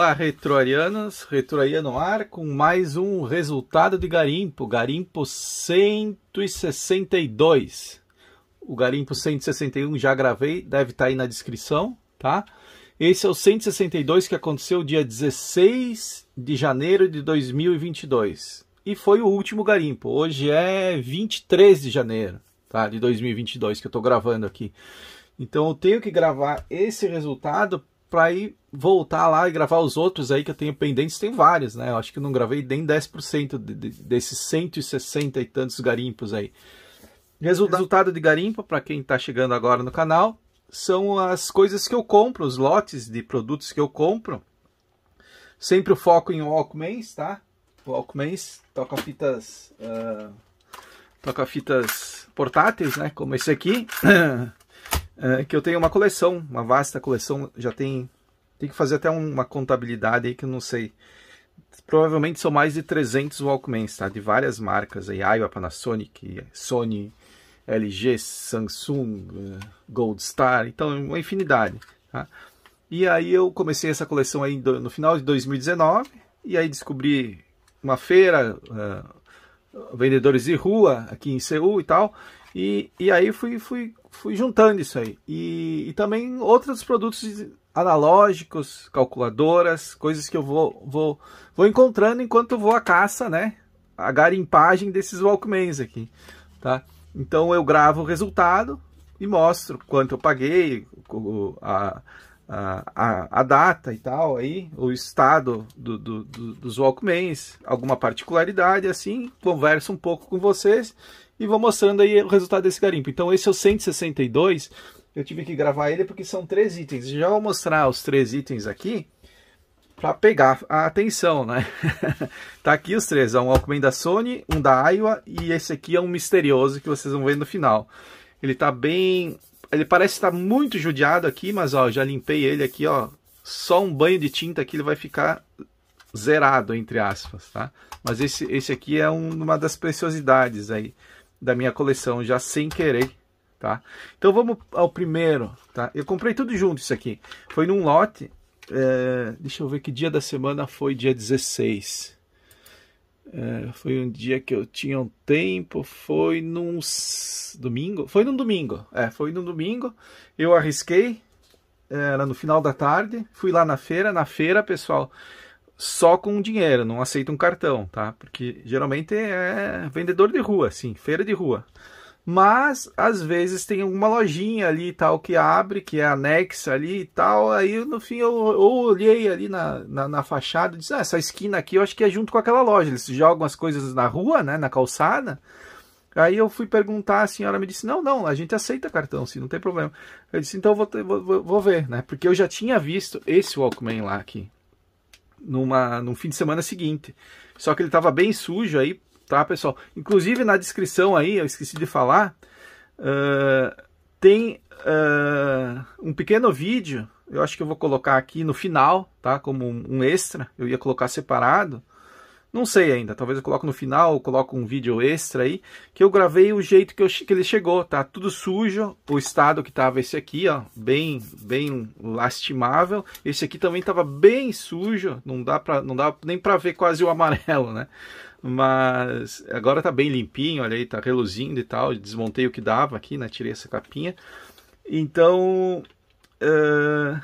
Olá, retroarianos, retroariano ar, com mais um resultado de garimpo, garimpo 162. O garimpo 161 já gravei, deve estar tá aí na descrição, tá? Esse é o 162 que aconteceu dia 16 de janeiro de 2022. E foi o último garimpo, hoje é 23 de janeiro tá, de 2022 que eu estou gravando aqui. Então eu tenho que gravar esse resultado para ir voltar lá e gravar os outros aí que eu tenho pendentes, tem vários, né? Eu acho que não gravei nem 10% de, de, desses 160 e tantos garimpos aí. Resultado de garimpo, para quem está chegando agora no canal, são as coisas que eu compro, os lotes de produtos que eu compro. Sempre o foco em Walkmans, tá? Walkmans, toca-fitas... Uh, ah, toca-fitas portáteis, né? Como esse aqui. É, que eu tenho uma coleção, uma vasta coleção, já tem, tem que fazer até uma contabilidade aí que eu não sei. Provavelmente são mais de 300 Walkmans, tá? De várias marcas aí, Aiwa, Panasonic, Sony, LG, Samsung, é, Gold Star, então uma infinidade, tá? E aí eu comecei essa coleção aí no final de 2019 e aí descobri uma feira, uh, vendedores de rua aqui em Seul e tal, e, e aí fui, fui, fui juntando isso aí. E, e também outros produtos analógicos, calculadoras, coisas que eu vou, vou, vou encontrando enquanto eu vou à caça, né? A garimpagem desses Walkmans aqui, tá? Então eu gravo o resultado e mostro quanto eu paguei, a, a, a, data e tal, aí, o estado do, do, do, dos Walkmans, alguma particularidade, assim, converso um pouco com vocês e vou mostrando aí o resultado desse garimpo. Então esse é o 162, eu tive que gravar ele porque são três itens. Já vou mostrar os três itens aqui para pegar a atenção, né? tá aqui os três, é um Walkman da Sony, um da Iowa e esse aqui é um misterioso que vocês vão ver no final. Ele tá bem ele parece estar muito judiado aqui, mas ó, já limpei ele aqui, ó. Só um banho de tinta que ele vai ficar zerado, entre aspas, tá? Mas esse, esse aqui é um, uma das preciosidades aí da minha coleção, já sem querer, tá? Então vamos ao primeiro, tá? Eu comprei tudo junto isso aqui. Foi num lote, é, deixa eu ver que dia da semana foi, dia 16. É, foi um dia que eu tinha um tempo, foi num domingo, foi num domingo, é, foi num domingo, eu arrisquei, era no final da tarde, fui lá na feira, na feira, pessoal, só com dinheiro, não aceito um cartão, tá? Porque geralmente é vendedor de rua, assim, feira de rua mas às vezes tem alguma lojinha ali e tal que abre, que é anexa ali e tal. Aí no fim eu, eu olhei ali na, na, na, fachada e disse: ah, essa esquina aqui eu acho que é junto com aquela loja. Eles jogam as coisas na rua, né, na calçada. Aí eu fui perguntar, a senhora me disse: não, não, a gente aceita cartão, se não tem problema. Eu disse: então vou, ter, vou, vou ver, né? Porque eu já tinha visto esse Walkman lá aqui numa, num fim de semana seguinte. Só que ele estava bem sujo aí, tá, pessoal? Inclusive na descrição aí, eu esqueci de falar, uh, tem uh, um pequeno vídeo, eu acho que eu vou colocar aqui no final, tá? Como um extra, eu ia colocar separado, não sei ainda, talvez eu coloque no final, eu coloco um vídeo extra aí, que eu gravei o jeito que, eu, que ele chegou, tá? Tudo sujo, o estado que tava esse aqui, ó, bem, bem lastimável. Esse aqui também tava bem sujo, não dá para, não dá nem para ver quase o amarelo, né? Mas agora tá bem limpinho, olha aí, tá reluzindo e tal. Desmontei o que dava aqui, né? Tirei essa capinha. Então. Uh,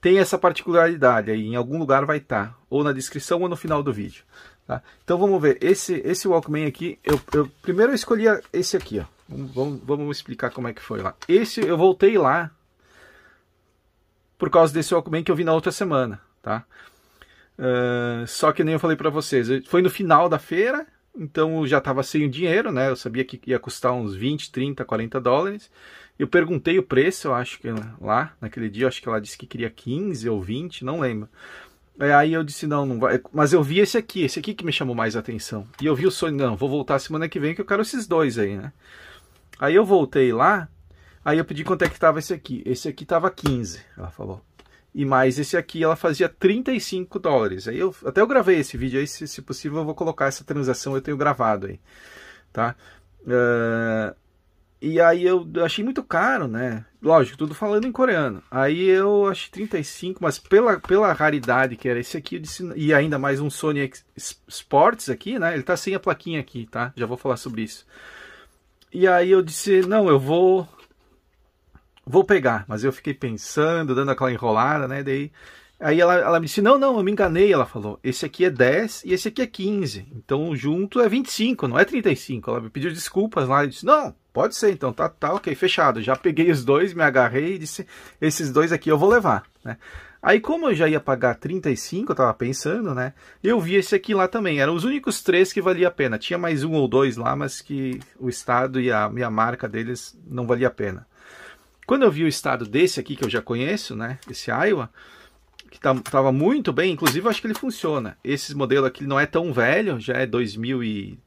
tem essa particularidade aí, em algum lugar vai estar, tá, ou na descrição ou no final do vídeo. Tá? Então vamos ver, esse, esse Walkman aqui, eu, eu primeiro eu escolhi esse aqui, ó. Vamos, vamos, explicar como é que foi lá. Esse eu voltei lá por causa desse Walkman que eu vi na outra semana, tá? Ah, só que nem eu falei para vocês, foi no final da feira, então já estava sem o dinheiro, né? Eu sabia que ia custar uns 20, 30, 40 dólares. Eu perguntei o preço, eu acho que lá, naquele dia, acho que ela disse que queria 15 ou 20, não lembro. É, aí eu disse, não, não vai. Mas eu vi esse aqui, esse aqui que me chamou mais a atenção. E eu vi o Sony, não, vou voltar semana que vem que eu quero esses dois aí, né? Aí eu voltei lá, aí eu pedi quanto é que tava esse aqui. Esse aqui tava 15, ela falou e mais esse aqui ela fazia 35 dólares. Aí eu até eu gravei esse vídeo aí, se, se possível eu vou colocar essa transação, eu tenho gravado aí, tá? Uh, e aí eu achei muito caro, né? Lógico, tudo falando em coreano. Aí eu achei 35, mas pela, pela raridade que era esse aqui, disse, e ainda mais um Sony Sports aqui, né? Ele tá sem a plaquinha aqui, tá? Já vou falar sobre isso. E aí eu disse, não, eu vou vou pegar. Mas eu fiquei pensando, dando aquela enrolada, né? Daí Aí ela, ela, me disse: Não, não, eu me enganei. Ela falou: Esse aqui é 10 e esse aqui é 15. Então junto é 25, não é 35. Ela me pediu desculpas lá. e disse: Não, pode ser. Então tá, tá ok, fechado. Já peguei os dois, me agarrei e disse: Esses dois aqui eu vou levar. Né? Aí, como eu já ia pagar 35, eu tava pensando, né? Eu vi esse aqui lá também. Eram os únicos três que valia a pena. Tinha mais um ou dois lá, mas que o estado e a, minha marca deles não valia a pena. Quando eu vi o estado desse aqui, que eu já conheço, né? Esse Iowa, que tá, tava muito bem, inclusive eu acho que ele funciona. Esse modelo aqui não é tão velho, já é 2000 e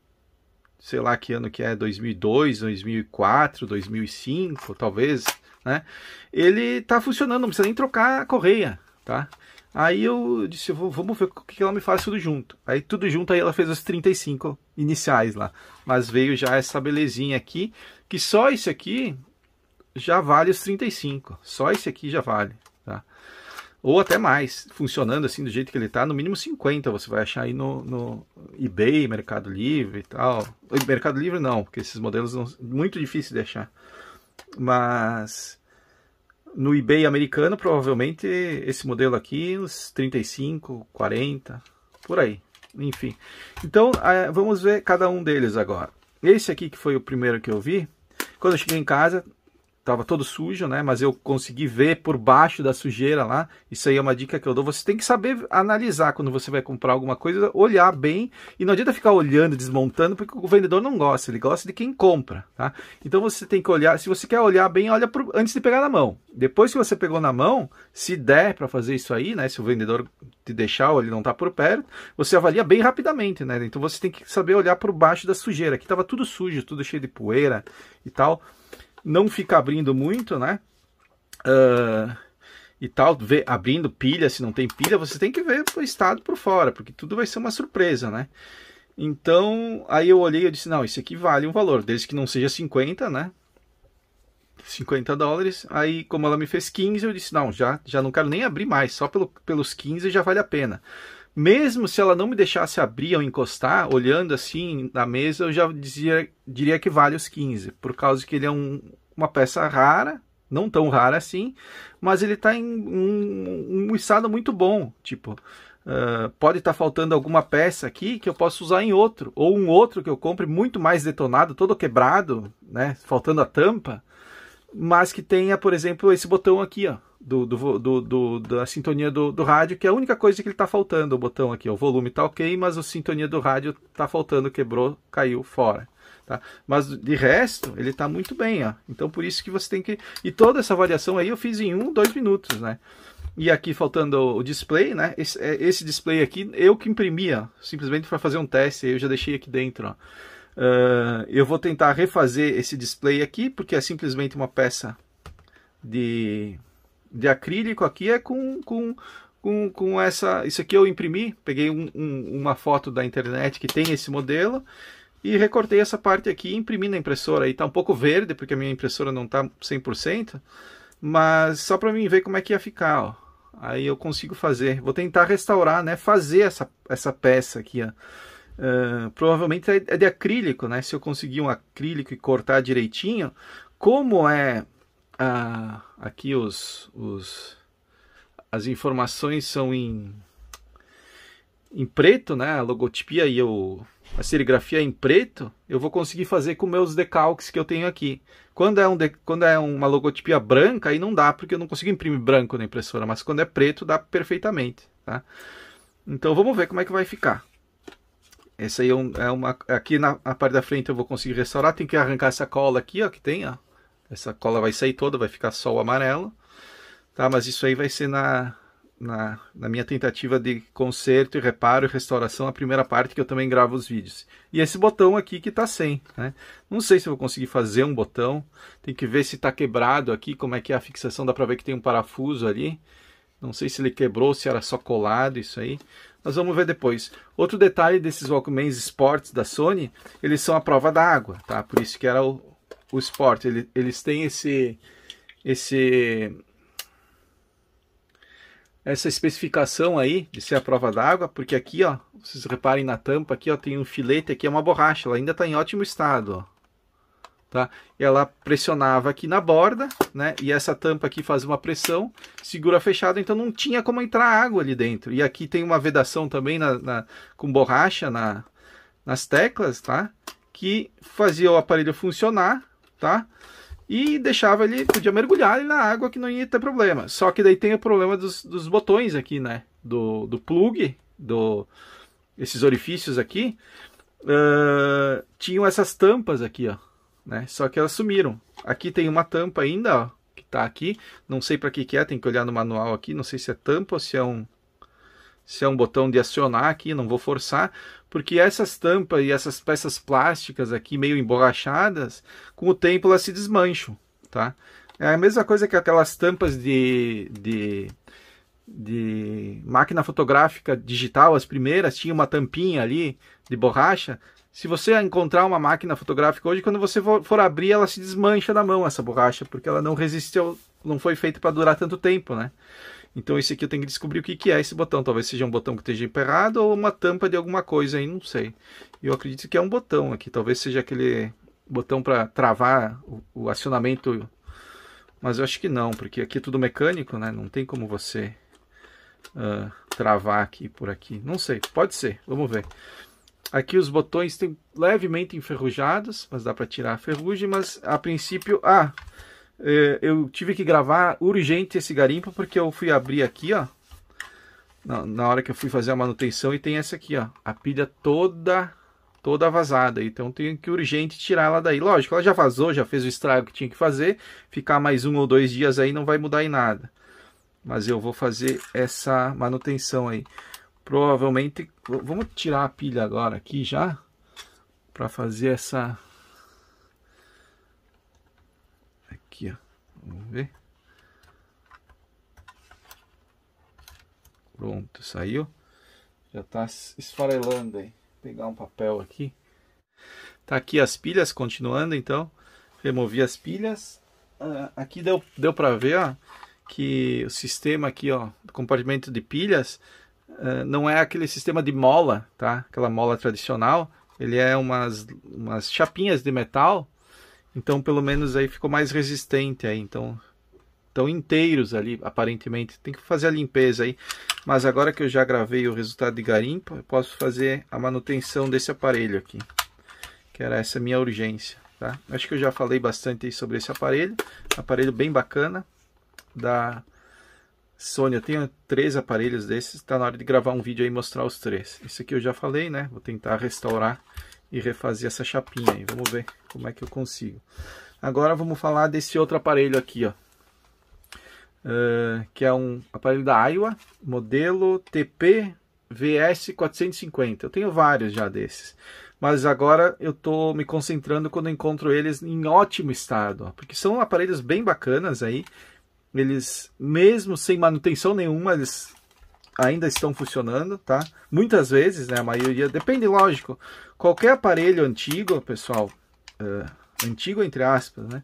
sei lá que ano que é, 2002, 2004, 2005, talvez, né? Ele está funcionando, não precisa nem trocar a correia, tá? Aí eu disse, vamos ver o que ela me faz tudo junto. Aí tudo junto, aí ela fez os 35 iniciais lá. Mas veio já essa belezinha aqui, que só isso aqui já vale os 35. Só esse aqui já vale, tá? Ou até mais, funcionando assim do jeito que ele tá, no mínimo 50 você vai achar aí no, no eBay, Mercado Livre e tal. Mercado Livre não, porque esses modelos são muito difíceis de achar. Mas no eBay americano, provavelmente esse modelo aqui, uns 35, 40, por aí. Enfim. Então, vamos ver cada um deles agora. Esse aqui que foi o primeiro que eu vi. Quando eu cheguei em casa, estava todo sujo, né? Mas eu consegui ver por baixo da sujeira lá. Isso aí é uma dica que eu dou. Você tem que saber analisar quando você vai comprar alguma coisa, olhar bem e não adianta ficar olhando, desmontando, porque o vendedor não gosta. Ele gosta de quem compra, tá? Então você tem que olhar. Se você quer olhar bem, olha pro, antes de pegar na mão. Depois que você pegou na mão, se der para fazer isso aí, né? Se o vendedor te deixar ou ele não tá por perto, você avalia bem rapidamente, né? Então você tem que saber olhar por baixo da sujeira. Aqui estava tudo sujo, tudo cheio de poeira e tal não fica abrindo muito, né? Uh, e tal, ver abrindo pilha, se não tem pilha, você tem que ver o estado por fora, porque tudo vai ser uma surpresa, né? Então, aí eu olhei e disse, não, isso aqui vale um valor, desde que não seja 50, né? 50 dólares. Aí, como ela me fez 15, eu disse, não, já, já não quero nem abrir mais, só pelo, pelos 15 já vale a pena mesmo se ela não me deixasse abrir ou encostar, olhando assim na mesa, eu já dizia, diria que vale os 15, por causa que ele é um, uma peça rara, não tão rara assim, mas ele está em um, um estado muito bom, tipo... Uh, pode estar tá faltando alguma peça aqui que eu posso usar em outro, ou um outro que eu compre muito mais detonado, todo quebrado, né? Faltando a tampa, mas que tenha, por exemplo, esse botão aqui, ó do, do, do, do da sintonia do, do rádio, que é a única coisa que ele está faltando, o botão aqui, o volume está ok, mas a sintonia do rádio está faltando, quebrou, caiu fora. Tá? Mas de resto, ele está muito bem. Ó. Então por isso que você tem que. E toda essa variação aí eu fiz em um, dois minutos. Né? E aqui faltando o display, né? Esse, é, esse display aqui eu que imprimia, simplesmente para fazer um teste, eu já deixei aqui dentro. Ó. Uh, eu vou tentar refazer esse display aqui, porque é simplesmente uma peça de de acrílico aqui é com, com, com, com essa. Isso aqui eu imprimi, peguei um, um, uma foto da internet que tem esse modelo e recortei essa parte aqui e imprimi na impressora. E tá um pouco verde porque a minha impressora não tá 100%, mas só para mim ver como é que ia ficar, ó. Aí eu consigo fazer. Vou tentar restaurar, né? Fazer essa, essa peça aqui, ó. Uh, provavelmente é, é de acrílico, né? Se eu conseguir um acrílico e cortar direitinho, como é ah, aqui os, os, as informações são em, em preto, né? A logotipia e o, a serigrafia é em preto, eu vou conseguir fazer com meus decalques que eu tenho aqui. Quando é, um de, quando é uma logotipia branca, aí não dá, porque eu não consigo imprimir branco na impressora, mas quando é preto dá perfeitamente, tá? Então vamos ver como é que vai ficar. Essa aí é, é uma aqui na parte da frente eu vou conseguir restaurar, tem que arrancar essa cola aqui, ó, que tem, ó. Essa cola vai sair toda, vai ficar só o amarelo. Tá, mas isso aí vai ser na, na, na, minha tentativa de conserto e reparo e restauração, a primeira parte que eu também gravo os vídeos. E esse botão aqui que está sem, né? Não sei se vou conseguir fazer um botão, tem que ver se está quebrado aqui, como é que é a fixação, dá para ver que tem um parafuso ali. Não sei se ele quebrou, se era só colado isso aí. Nós vamos ver depois. Outro detalhe desses Walkmans Sports da Sony, eles são a prova d'água tá? Por isso que era o, o esporte. Ele, eles têm esse, esse, essa especificação aí de ser a prova d'água, porque aqui, ó, vocês reparem na tampa aqui, ó, tem um filete aqui, é uma borracha, ela ainda está em ótimo estado, ó. Tá? Ela pressionava aqui na borda, né? E essa tampa aqui faz uma pressão, segura fechado, então não tinha como entrar água ali dentro. E aqui tem uma vedação também na, na com borracha na, nas teclas, tá? Que fazia o aparelho funcionar, tá? E deixava ele, podia mergulhar ele na água que não ia ter problema. Só que daí tem o problema dos, dos botões aqui, né? Do, do plug, do, esses orifícios aqui, uh, tinham essas tampas aqui, ó. Né? Só que elas sumiram. Aqui tem uma tampa ainda, ó, que tá aqui. Não sei para que que é, tem que olhar no manual aqui. Não sei se é tampa ou se é um se é um botão de acionar aqui, não vou forçar, porque essas tampas e essas peças plásticas aqui meio emborrachadas, com o tempo elas se desmancham, tá? É a mesma coisa que aquelas tampas de, de, de máquina fotográfica digital, as primeiras, tinha uma tampinha ali de borracha, se você encontrar uma máquina fotográfica hoje, quando você for abrir, ela se desmancha na mão, essa borracha, porque ela não resistiu, não foi feita para durar tanto tempo, né? Então esse aqui eu tenho que descobrir o que, que é esse botão. Talvez seja um botão que esteja emperrado ou uma tampa de alguma coisa aí, não sei. Eu acredito que é um botão aqui. Talvez seja aquele botão para travar o, o acionamento. Mas eu acho que não, porque aqui é tudo mecânico, né? Não tem como você uh, travar aqui por aqui. Não sei, pode ser, vamos ver. Aqui os botões têm levemente enferrujados, mas dá para tirar a ferrugem, mas a princípio... Ah, eh, eu tive que gravar urgente esse garimpo porque eu fui abrir aqui, ó. Na, hora que eu fui fazer a manutenção e tem essa aqui, ó. A pilha toda toda vazada. Então tenho que urgente tirar ela daí. Lógico, ela já vazou, já fez o estrago que tinha que fazer. Ficar mais um ou dois dias aí não vai mudar em nada. Mas eu vou fazer essa manutenção aí. Provavelmente, vamos tirar a pilha agora aqui já para fazer essa aqui, ó. Vamos ver. Pronto, saiu. Já tá esfarelando aí. Vou pegar um papel aqui. Tá aqui as pilhas, continuando então. Removi as pilhas. Ah, aqui deu, deu para ver, ó, que o sistema aqui, ó, compartimento de pilhas, ah, não é aquele sistema de mola, tá? Aquela mola tradicional. Ele é umas, umas chapinhas de metal então, pelo menos aí ficou mais resistente aí, então estão inteiros ali, aparentemente. Tem que fazer a limpeza aí. Mas agora que eu já gravei o resultado de garimpo, eu posso fazer a manutenção desse aparelho aqui. Que era essa minha urgência, tá? Acho que eu já falei bastante sobre esse aparelho. Aparelho bem bacana da Sony. Eu tenho três aparelhos desses. Está na hora de gravar um vídeo aí e mostrar os três. Esse aqui eu já falei, né? Vou tentar restaurar e refazer essa chapinha aí. Vamos ver como é que eu consigo. Agora vamos falar desse outro aparelho aqui, ó. Uh, que é um aparelho da Iowa, modelo TP-VS450. Eu tenho vários já desses. Mas agora eu estou me concentrando quando encontro eles em ótimo estado. Ó, porque são aparelhos bem bacanas aí. Eles, mesmo sem manutenção nenhuma, eles ainda estão funcionando, tá? Muitas vezes, né, a maioria, depende, lógico, qualquer aparelho antigo, pessoal, uh, antigo entre aspas, né,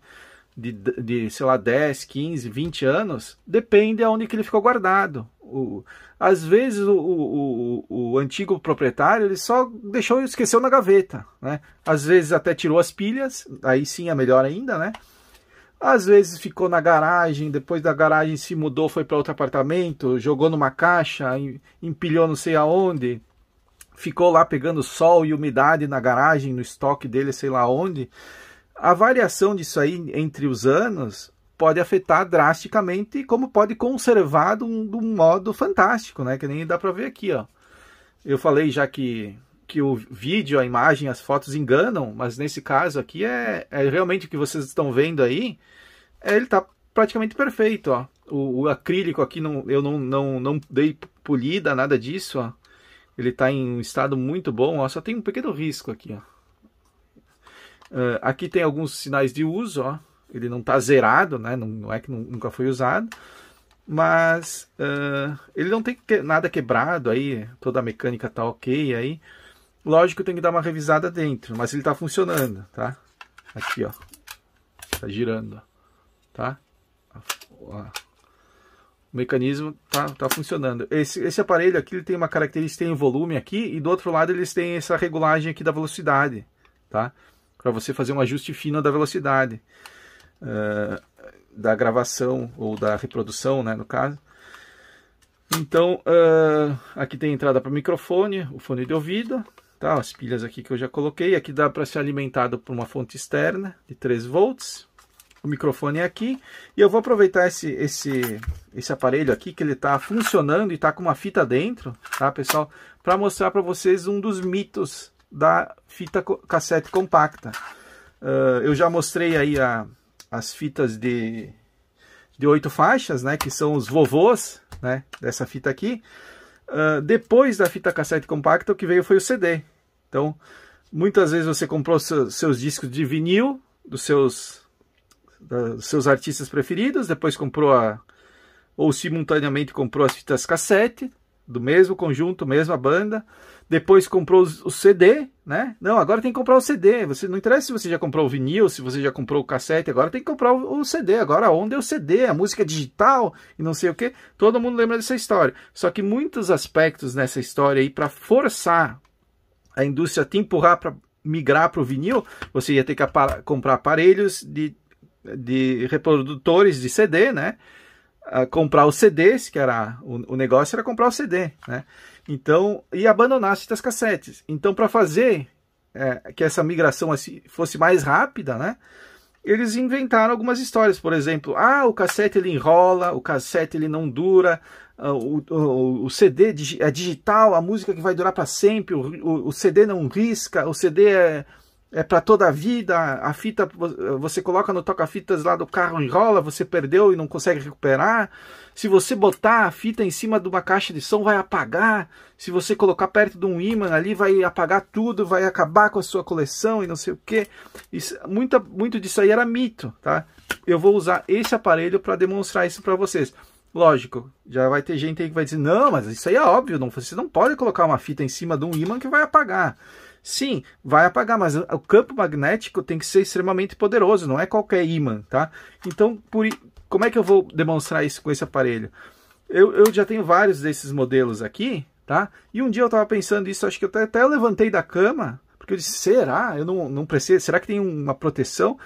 de, de, sei lá, 10, 15, 20 anos, depende aonde que ele ficou guardado. O, às vezes o, o, o, o antigo proprietário ele só deixou e esqueceu na gaveta, né? Às vezes até tirou as pilhas, aí sim é melhor ainda, né? Às vezes ficou na garagem, depois da garagem se mudou, foi para outro apartamento, jogou numa caixa, empilhou não sei aonde, ficou lá pegando sol e umidade na garagem, no estoque dele, sei lá onde. A variação disso aí entre os anos pode afetar drasticamente, como pode conservar de um, de um modo fantástico, né? Que nem dá para ver aqui, ó. Eu falei já que que o vídeo, a imagem, as fotos enganam, mas nesse caso aqui é, é realmente o que vocês estão vendo aí. É, ele está praticamente perfeito, ó. O, o, acrílico aqui não, eu não, não, não dei polida, nada disso, ó. Ele está em um estado muito bom, ó. Só tem um pequeno risco aqui, ó. Uh, aqui tem alguns sinais de uso, ó. Ele não está zerado, né? Não, não é que nunca foi usado. Mas uh, ele não tem que, nada quebrado aí. Toda a mecânica tá ok aí. Lógico, que tem que dar uma revisada dentro, mas ele está funcionando, tá? Aqui, ó. Tá girando, tá? O mecanismo tá, tá funcionando. Esse, esse aparelho aqui ele tem uma característica, tem volume aqui, e do outro lado eles têm essa regulagem aqui da velocidade, tá? Para você fazer um ajuste fino da velocidade uh, da gravação ou da reprodução, né, no caso. Então, uh, aqui tem entrada para microfone, o fone de ouvido, Tá, as pilhas aqui que eu já coloquei. Aqui dá para ser alimentado por uma fonte externa de 3 volts. O microfone é aqui. E eu vou aproveitar esse, esse, esse aparelho aqui, que ele está funcionando e está com uma fita dentro, tá, pessoal? Para mostrar para vocês um dos mitos da fita cassete compacta. Uh, eu já mostrei aí a, as fitas de, de oito faixas, né? Que são os vovôs, né? Dessa fita aqui. Uh, depois da fita cassete compacta, o que veio foi o CD. Então, muitas vezes você comprou seus, seus discos de vinil dos seus, dos seus artistas preferidos, depois comprou a, ou simultaneamente comprou as fitas cassete do mesmo conjunto, mesma banda, depois comprou o CD, né? Não, agora tem que comprar o CD. Você não interessa se você já comprou o vinil, se você já comprou o cassete, agora tem que comprar o, CD. Agora a onda é o CD, a é música digital e não sei o que. Todo mundo lembra dessa história. Só que muitos aspectos nessa história aí para forçar a indústria te empurrar para migrar para o vinil, você ia ter que apar comprar aparelhos de, de reprodutores de CD, né? Uh, comprar os CDs, que era o, o, negócio era comprar o CD, né? Então, e abandonar as cassetes. Então, para fazer é, que essa migração assim, fosse mais rápida, né? Eles inventaram algumas histórias, por exemplo, ah, o cassete ele enrola, o cassete ele não dura, ah, o, o, o, CD é digital, a música que vai durar para sempre, o, o, CD não risca, o CD é, é para toda a vida, a fita você coloca no toca-fitas lá do carro, enrola, você perdeu e não consegue recuperar. Se você botar a fita em cima de uma caixa de som, vai apagar. Se você colocar perto de um ímã ali, vai apagar tudo, vai acabar com a sua coleção e não sei o que. Muita, muito disso aí era mito, tá? Eu vou usar esse aparelho para demonstrar isso para vocês. Lógico, já vai ter gente aí que vai dizer: não, mas isso aí é óbvio, não, você não pode colocar uma fita em cima de um ímã que vai apagar. Sim, vai apagar, mas o campo magnético tem que ser extremamente poderoso, não é qualquer ímã, tá? Então, por, como é que eu vou demonstrar isso com esse aparelho? Eu, eu já tenho vários desses modelos aqui, tá? E um dia eu estava pensando isso, acho que eu até, até levantei da cama, porque eu disse, será? Eu não, não preciso, será que tem uma proteção?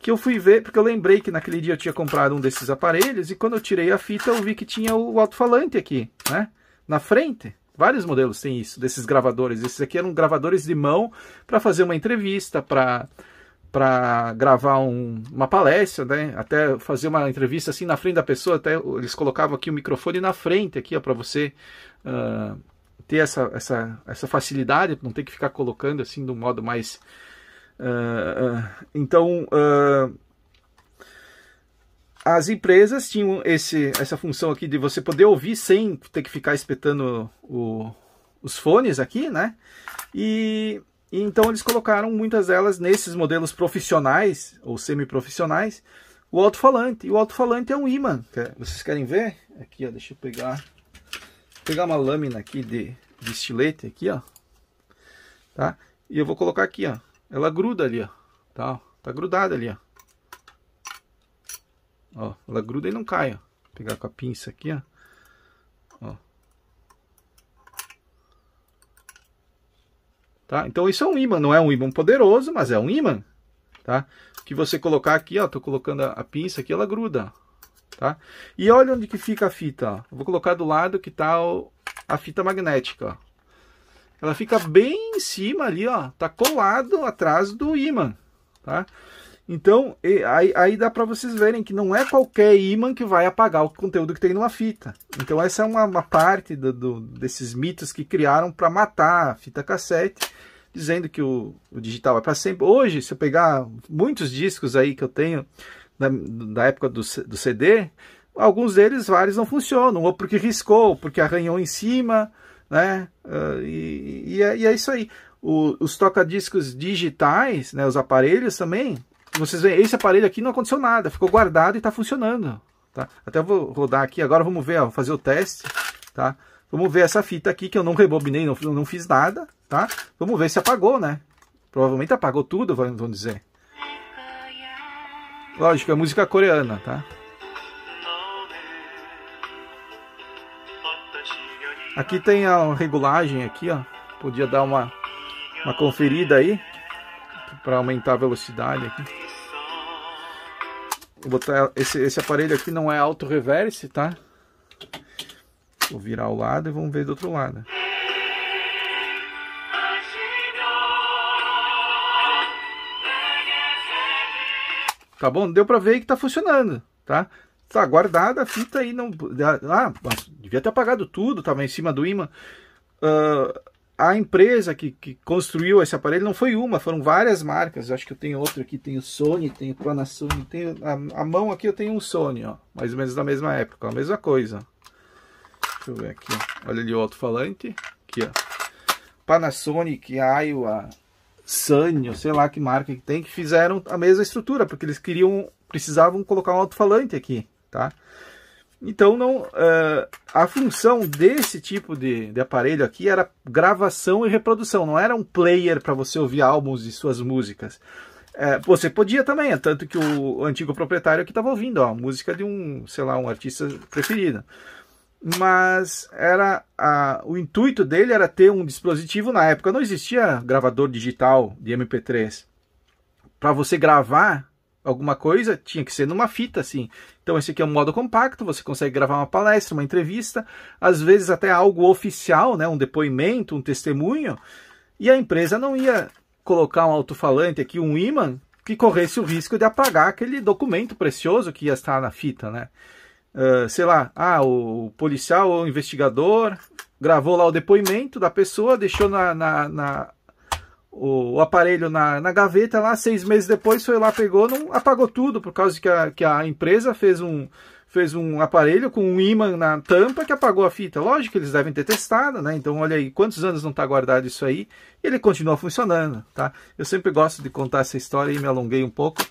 que eu fui ver, porque eu lembrei que naquele dia eu tinha comprado um desses aparelhos e quando eu tirei a fita eu vi que tinha o alto-falante aqui, né? Na frente. Vários modelos têm isso, desses gravadores. Esses aqui eram gravadores de mão para fazer uma entrevista, para para gravar um, uma palestra, né? Até fazer uma entrevista assim na frente da pessoa, até eles colocavam aqui o microfone na frente aqui, ó, para você uh, ter essa, essa, essa facilidade, não ter que ficar colocando assim de um modo mais ah, ah, então, uh, as empresas tinham esse, essa função aqui de você poder ouvir sem ter que ficar espetando o, os fones aqui, né? E, e, então eles colocaram muitas delas nesses modelos profissionais ou semi-profissionais o alto-falante. E o alto-falante é um ímã. Vocês querem ver? Aqui, ó, deixa eu pegar, pegar uma lâmina aqui de, de estilete aqui, ó. Tá? E eu vou colocar aqui, ó. Ela gruda ali, ó. Tá, tá grudada ali, ó. Ó, ela gruda e não cai, ó. Vou pegar com a pinça aqui, ó. ó. Tá? Então isso é um ímã, não é um ímã poderoso, mas é um ímã, tá? Que você colocar aqui, ó, tô colocando a, a pinça aqui, ela gruda, tá? E olha onde que fica a fita, ó. Vou colocar do lado que tá o, a fita magnética, ó. Ela fica bem em cima ali, ó, tá colado atrás do ímã, tá? Então, aí, aí dá para vocês verem que não é qualquer ímã que vai apagar o conteúdo que tem numa fita. Então, essa é uma, uma parte do, do, desses mitos que criaram para matar a fita cassete, dizendo que o, o digital é para sempre. Hoje, se eu pegar muitos discos aí que eu tenho da, da época do, do CD, alguns deles, vários não funcionam, ou porque riscou, ou porque arranhou em cima, né? Uh, e, e, é, e, é, isso aí. O, os discos digitais, né, os aparelhos também, vocês veem, esse aparelho aqui não aconteceu nada, ficou guardado e está funcionando. Tá? Até vou rodar aqui agora, vamos ver, ó, fazer o teste. Tá? Vamos ver essa fita aqui que eu não rebobinei, não, não fiz nada. Tá? Vamos ver se apagou, né? Provavelmente apagou tudo, vão dizer. Lógico, é música coreana, tá? Aqui tem a regulagem aqui, ó. Podia dar uma, uma conferida aí para aumentar a velocidade aqui. Vou botar esse, esse aparelho aqui não é auto reverse, tá? Vou virar o lado e vamos ver do outro lado. Tá bom? Deu para ver que tá funcionando, tá? tá guardada a fita aí não ah, devia ter apagado tudo estava em cima do ímã uh, a empresa que, que, construiu esse aparelho não foi uma foram várias marcas acho que eu tenho outro aqui tenho Sony tenho Panasonic tenho a, a, mão aqui eu tenho um Sony ó mais ou menos da mesma época a mesma coisa deixa eu ver aqui ó. olha ali o alto falante aqui ó Panasonic Iowa Sony sei lá que marca que tem, que fizeram a mesma estrutura, porque eles queriam, precisavam colocar um alto-falante aqui tá? Então não, uh, a função desse tipo de, de, aparelho aqui era gravação e reprodução, não era um player para você ouvir álbuns e suas músicas. É, você podia também, é tanto que o antigo proprietário aqui estava ouvindo ó, a música de um, sei lá, um artista preferido. Mas era a, o intuito dele era ter um dispositivo na época não existia gravador digital de MP3 para você gravar alguma coisa, tinha que ser numa fita, assim. Então esse aqui é um modo compacto, você consegue gravar uma palestra, uma entrevista, às vezes até algo oficial, né, um depoimento, um testemunho, e a empresa não ia colocar um alto-falante aqui, um ímã que corresse o risco de apagar aquele documento precioso que ia estar na fita, né? Uh, sei lá, ah, o policial ou investigador gravou lá o depoimento da pessoa, deixou na, na, na o, o, aparelho na, na gaveta lá, seis meses depois foi lá, pegou, não apagou tudo, por causa de que a, que a empresa fez um, fez um aparelho com um ímã na tampa que apagou a fita. Lógico que eles devem ter testado, né? Então olha aí, quantos anos não está guardado isso aí? E ele continua funcionando, tá? Eu sempre gosto de contar essa história e me alonguei um pouco,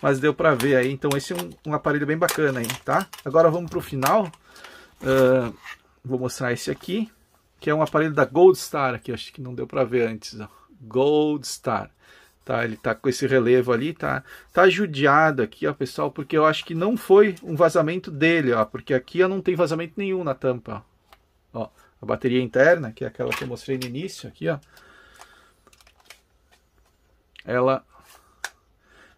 mas deu para ver aí. Então esse é um, um, aparelho bem bacana aí, tá? Agora vamos para o final. Uh, vou mostrar esse aqui, que é um aparelho da Gold Star, que acho que não deu para ver antes, ó. Gold Star. Tá, ele tá com esse relevo ali, tá, tá judiado aqui, ó, pessoal, porque eu acho que não foi um vazamento dele, ó, porque aqui eu não tem vazamento nenhum na tampa, ó. ó. A bateria interna, que é aquela que eu mostrei no início aqui, ó. Ela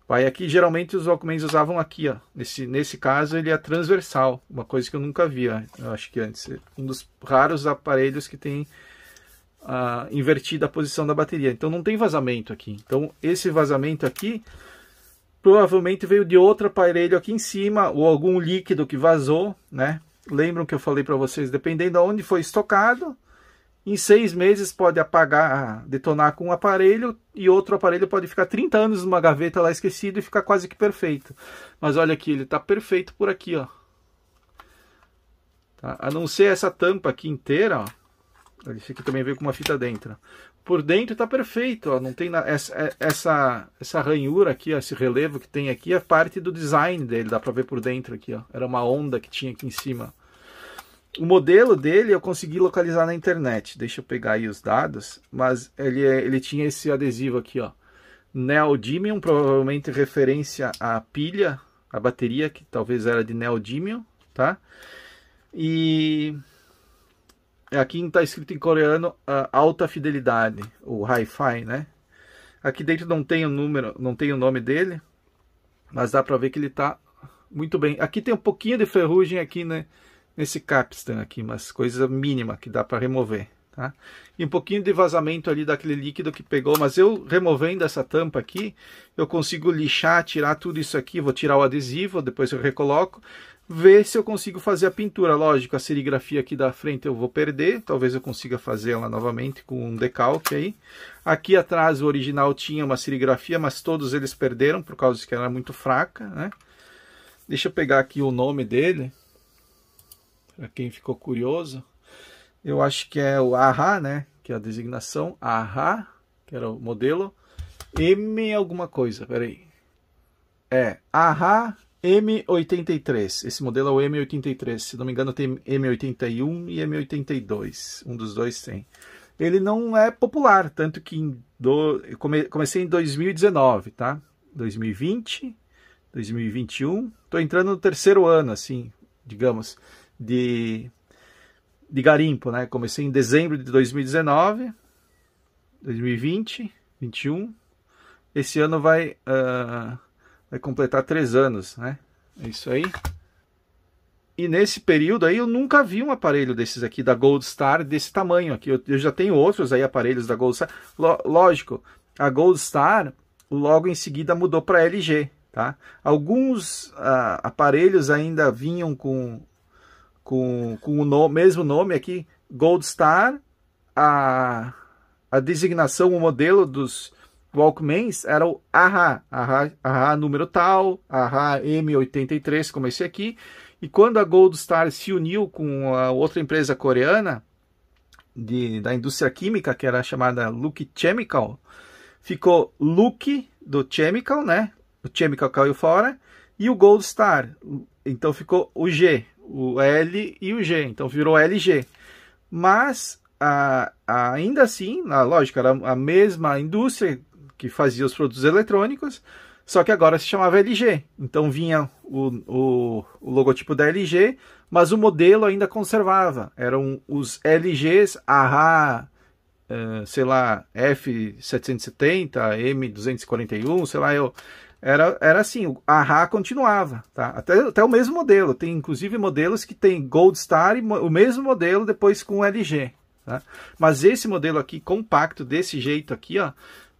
vai aqui, geralmente os Walkmans usavam aqui, ó. Nesse, nesse caso ele é transversal, uma coisa que eu nunca vi, ó. eu acho que antes, um dos raros aparelhos que tem a, invertida a posição da bateria. Então não tem vazamento aqui. Então esse vazamento aqui provavelmente veio de outro aparelho aqui em cima ou algum líquido que vazou, né? Lembram que eu falei para vocês, dependendo de onde foi estocado, em seis meses pode apagar, detonar com um aparelho e outro aparelho pode ficar 30 anos numa gaveta lá esquecido e ficar quase que perfeito. Mas olha aqui, ele está perfeito por aqui, ó. Tá? A não ser essa tampa aqui inteira, ó esse aqui também veio com uma fita dentro. Por dentro está perfeito, ó, não tem na... essa, é, essa, essa ranhura aqui, ó, esse relevo que tem aqui é parte do design dele, dá para ver por dentro aqui, ó. Era uma onda que tinha aqui em cima. O modelo dele eu consegui localizar na internet. Deixa eu pegar aí os dados, mas ele é, ele tinha esse adesivo aqui, ó. Neodymium, provavelmente referência à pilha, à bateria que talvez era de neodymium, tá? E Aqui está escrito em coreano alta fidelidade, o hi-fi, né? Aqui dentro não tem o número, não tem o nome dele, mas dá para ver que ele está muito bem. Aqui tem um pouquinho de ferrugem aqui, né? Nesse capstan aqui, mas coisa mínima que dá para remover. Tá? E um pouquinho de vazamento ali daquele líquido que pegou, mas eu removendo essa tampa aqui, eu consigo lixar, tirar tudo isso aqui, vou tirar o adesivo, depois eu recoloco, ver se eu consigo fazer a pintura. Lógico, a serigrafia aqui da frente eu vou perder, talvez eu consiga fazer ela novamente com um decalque aí. Aqui atrás o original tinha uma serigrafia, mas todos eles perderam por causa que ela era muito fraca, né? Deixa eu pegar aqui o nome dele, para quem ficou curioso eu acho que é o AHA, né? Que é a designação AHA, que era o modelo. M alguma coisa, peraí. É, AHA M83. Esse modelo é o M83. Se não me engano, tem M81 e M82. Um dos dois tem. Ele não é popular, tanto que em do... comecei em 2019, tá? 2020, 2021. Tô entrando no terceiro ano, assim, digamos, de de garimpo, né? Comecei em dezembro de 2019, 2020, 21. Esse ano vai, uh, vai completar três anos, né? É isso aí. E nesse período aí eu nunca vi um aparelho desses aqui da Gold Star desse tamanho aqui. Eu, eu já tenho outros aí aparelhos da Gold Star. lógico, a Gold Star logo em seguida mudou para LG, tá? Alguns uh, aparelhos ainda vinham com com, com o mesmo nome aqui, Gold Star, a, a designação, o modelo dos Walkmans era o AHA, AHA, AHA número tal, AHA M83, como esse aqui. E quando a Gold Star se uniu com a outra empresa coreana de, da indústria química, que era chamada Look Chemical, ficou Look do Chemical, né? O Chemical caiu fora, e o Gold Star, então ficou o G, o L e o G, então virou LG. Mas a, a, ainda assim, a, lógica era a mesma indústria que fazia os produtos eletrônicos, só que agora se chamava LG. Então vinha o, o, o logotipo da LG, mas o modelo ainda conservava. Eram os LGs H eh, sei lá, F770, M241, sei lá, eu era, era assim, a RA continuava, tá? Até, até o mesmo modelo, tem inclusive modelos que tem Gold Star e o mesmo modelo depois com LG, tá? Mas esse modelo aqui, compacto, desse jeito aqui, ó,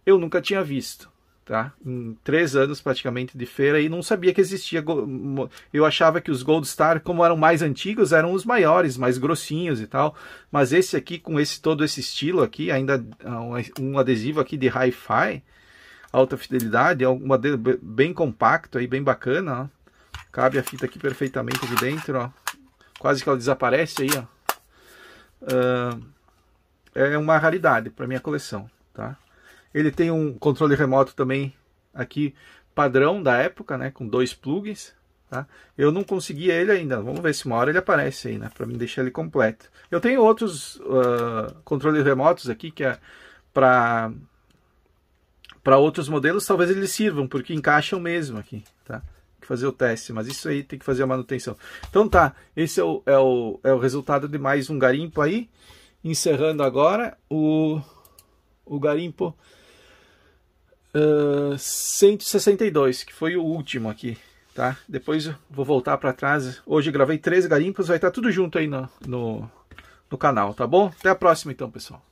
eu nunca tinha visto, tá? Em três anos praticamente de feira e não sabia que existia, eu achava que os Gold Star, como eram mais antigos, eram os maiores, mais grossinhos e tal, mas esse aqui, com esse todo esse estilo aqui, ainda ah, um adesivo aqui de Hi-Fi, alta fidelidade, é um madeira bem compacto aí, bem bacana, ó. Cabe a fita aqui perfeitamente aqui dentro, ó. Quase que ela desaparece aí, ó. Uh, é uma raridade para minha coleção, tá? Ele tem um controle remoto também aqui padrão da época, né? Com dois plugs, tá? Eu não consegui ele ainda. Vamos ver se uma hora ele aparece aí, né? Para me deixar ele completo. Eu tenho outros uh, controles remotos aqui que é para para outros modelos, talvez eles sirvam, porque encaixam mesmo aqui, tá? Tem que fazer o teste, mas isso aí tem que fazer a manutenção. Então tá, esse é o, é o, é o resultado de mais um garimpo aí. Encerrando agora o, o garimpo uh, 162, que foi o último aqui, tá? Depois vou voltar para trás. Hoje gravei três garimpos, vai estar tá tudo junto aí no, no, no canal, tá bom? Até a próxima então, pessoal.